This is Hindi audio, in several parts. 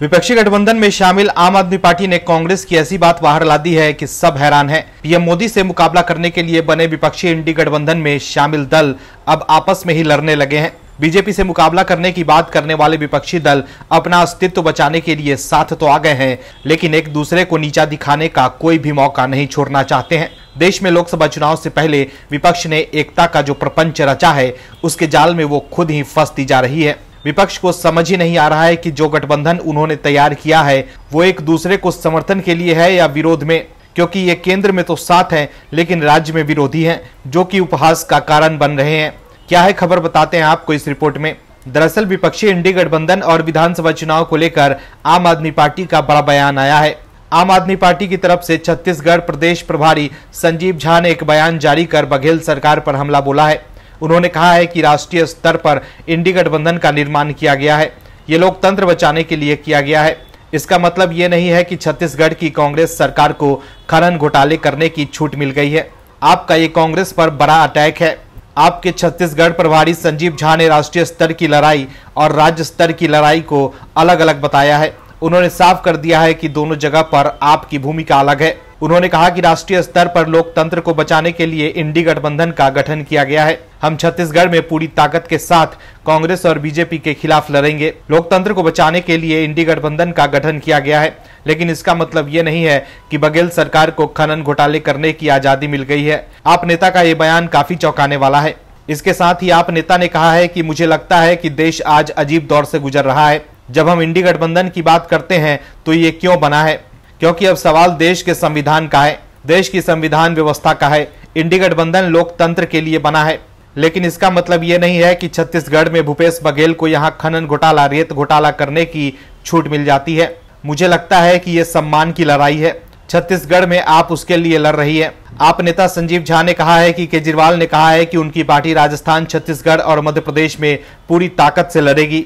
विपक्षी गठबंधन में शामिल आम आदमी पार्टी ने कांग्रेस की ऐसी बात बाहर ला दी है कि सब हैरान हैं। पीएम मोदी से मुकाबला करने के लिए बने विपक्षी इंडी गठबंधन में शामिल दल अब आपस में ही लड़ने लगे हैं बीजेपी से मुकाबला करने की बात करने वाले विपक्षी दल अपना अस्तित्व बचाने के लिए साथ तो आ गए हैं लेकिन एक दूसरे को नीचा दिखाने का कोई भी मौका नहीं छोड़ना चाहते हैं देश में लोकसभा चुनाव से पहले विपक्ष ने एकता का जो प्रपंच रचा है उसके जाल में वो खुद ही फंसती जा रही है विपक्ष को समझ ही नहीं आ रहा है कि जो गठबंधन उन्होंने तैयार किया है वो एक दूसरे को समर्थन के लिए है या विरोध में क्योंकि ये केंद्र में तो साथ हैं लेकिन राज्य में विरोधी हैं जो कि उपहास का कारण बन रहे हैं क्या है खबर बताते हैं आपको इस रिपोर्ट में दरअसल विपक्षी इंडी गठबंधन और विधानसभा चुनाव को लेकर आम आदमी पार्टी का बड़ा बयान आया है आम आदमी पार्टी की तरफ से छत्तीसगढ़ प्रदेश प्रभारी संजीव झा ने एक बयान जारी कर बघेल सरकार पर हमला बोला है उन्होंने कहा है कि राष्ट्रीय स्तर पर इंडी गठबंधन का निर्माण किया गया है ये लोकतंत्र बचाने के लिए किया गया है इसका मतलब ये नहीं है कि छत्तीसगढ़ की कांग्रेस सरकार को खनन घोटाले करने की छूट मिल गई है आपका ये कांग्रेस पर बड़ा अटैक है आपके छत्तीसगढ़ प्रभारी संजीव झा ने राष्ट्रीय स्तर की लड़ाई और राज्य स्तर की लड़ाई को अलग अलग बताया है उन्होंने साफ कर दिया है कि दोनों जगह पर आपकी भूमिका अलग है उन्होंने कहा कि राष्ट्रीय स्तर पर लोकतंत्र को बचाने के लिए इंडी गठबंधन का गठन किया गया है हम छत्तीसगढ़ में पूरी ताकत के साथ कांग्रेस और बीजेपी के खिलाफ लड़ेंगे लोकतंत्र को बचाने के लिए इंडी गठबंधन का गठन किया गया है लेकिन इसका मतलब ये नहीं है कि बघेल सरकार को खनन घोटाले करने की आजादी मिल गई है आप नेता का ये बयान काफी चौंकाने वाला है इसके साथ ही आप नेता ने कहा है कि मुझे लगता है कि देश आज अजीब दौर से गुजर रहा है जब हम इंडी गठबंधन की बात करते हैं तो ये क्यों बना है क्योंकि अब सवाल देश के संविधान का है देश की संविधान व्यवस्था का है इंडी गठबंधन लोकतंत्र के लिए बना है लेकिन इसका मतलब ये नहीं है कि छत्तीसगढ़ में भूपेश बघेल को यहाँ खनन घोटाला रेत घोटाला करने की छूट मिल जाती है मुझे लगता है कि ये सम्मान की लड़ाई है छत्तीसगढ़ में आप उसके लिए लड़ रही है आप नेता संजीव झा ने कहा है कि केजरीवाल ने कहा है कि उनकी पार्टी राजस्थान छत्तीसगढ़ और मध्य प्रदेश में पूरी ताकत से लड़ेगी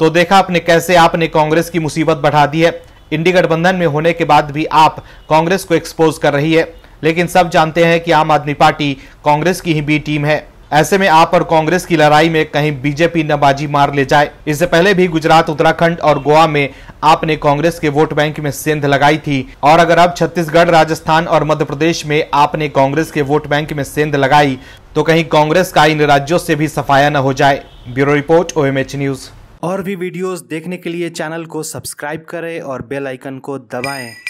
तो देखा आपने कैसे आपने कांग्रेस की मुसीबत बढ़ा दी है इंडी गठबंधन में होने के बाद भी आप कांग्रेस को एक्सपोज कर रही है लेकिन सब जानते हैं कि आम आदमी पार्टी कांग्रेस की ही बी टीम है ऐसे में आप और कांग्रेस की लड़ाई में कहीं बीजेपी न बाजी मार ले जाए इससे पहले भी गुजरात उत्तराखंड और गोवा में आपने कांग्रेस के वोट बैंक में सेंध लगाई थी और अगर अब छत्तीसगढ़ राजस्थान और मध्य प्रदेश में आपने कांग्रेस के वोट बैंक में सेंध लगाई तो कहीं कांग्रेस का इन राज्यों से भी सफाया न हो जाए ब्यूरो रिपोर्ट ओ न्यूज और भी वीडियोस देखने के लिए चैनल को सब्सक्राइब करें और बेल आइकन को दबाएं